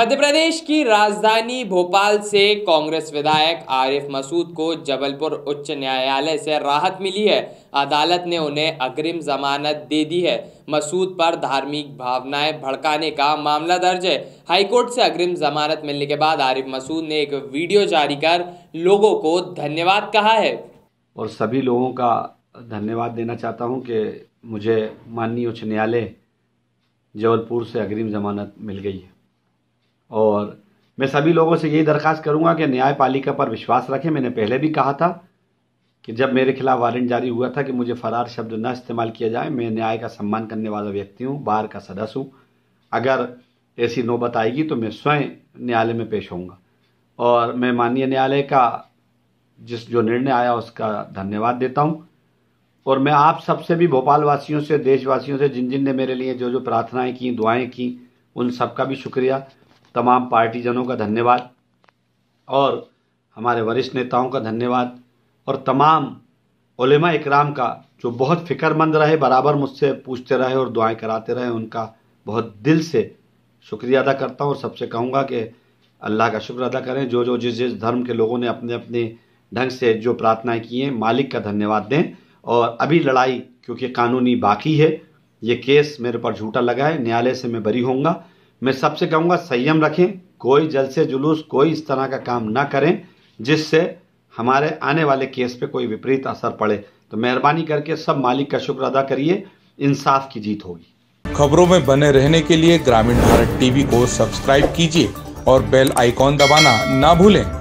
मध्य प्रदेश की राजधानी भोपाल से कांग्रेस विधायक आरिफ मसूद को जबलपुर उच्च न्यायालय से राहत मिली है अदालत ने उन्हें अग्रिम जमानत दे दी है मसूद पर धार्मिक भावनाएं भड़काने का मामला दर्ज है हाईकोर्ट से अग्रिम जमानत मिलने के बाद आरिफ मसूद ने एक वीडियो जारी कर लोगों को धन्यवाद कहा है और सभी लोगों का धन्यवाद देना चाहता हूँ कि मुझे माननीय उच्च न्यायालय जबलपुर से अग्रिम जमानत मिल गई है और मैं सभी लोगों से यही दरख्वास्त करूंगा कि न्यायपालिका पर विश्वास रखें मैंने पहले भी कहा था कि जब मेरे खिलाफ वारंट जारी हुआ था कि मुझे फरार शब्द न इस्तेमाल किया जाए मैं न्याय का सम्मान करने वाला व्यक्ति हूँ बार का सदस्य हूँ अगर ऐसी नौबत आएगी तो मैं स्वयं न्यायालय में पेश होऊंगा और मैं माननीय न्यायालय का जिस जो निर्णय आया उसका धन्यवाद देता हूँ और मैं आप सबसे भी भोपाल वासियों से देशवासियों से जिन जिन ने मेरे लिए जो जो प्रार्थनाएं की दुआएं की उन सबका भी शुक्रिया तमाम पार्टीजनों का धन्यवाद और हमारे वरिष्ठ नेताओं का धन्यवाद और तमाम उलमा इकराम का जो बहुत फ़िक्रमंद रहे बराबर मुझसे पूछते रहे और दुआएं कराते रहे उनका बहुत दिल से शुक्रिया अदा करता हूँ और सबसे कहूँगा कि अल्लाह का शुक्र अदा करें जो जो जिस जिस धर्म के लोगों ने अपने अपने ढंग से जो प्रार्थनाएँ की हैं मालिक का धन्यवाद दें और अभी लड़ाई क्योंकि कानूनी बाकी है ये केस मेरे पर झूठा लगा है न्यायालय से मैं बरी होऊंगा मैं सबसे कहूँगा संयम रखें कोई जलसे जुलूस कोई इस तरह का काम ना करें जिससे हमारे आने वाले केस पे कोई विपरीत असर पड़े तो मेहरबानी करके सब मालिक का शुक्र अदा करिए इंसाफ की जीत होगी खबरों में बने रहने के लिए ग्रामीण भारत टीवी को सब्सक्राइब कीजिए और बेल आइकॉन दबाना ना भूलें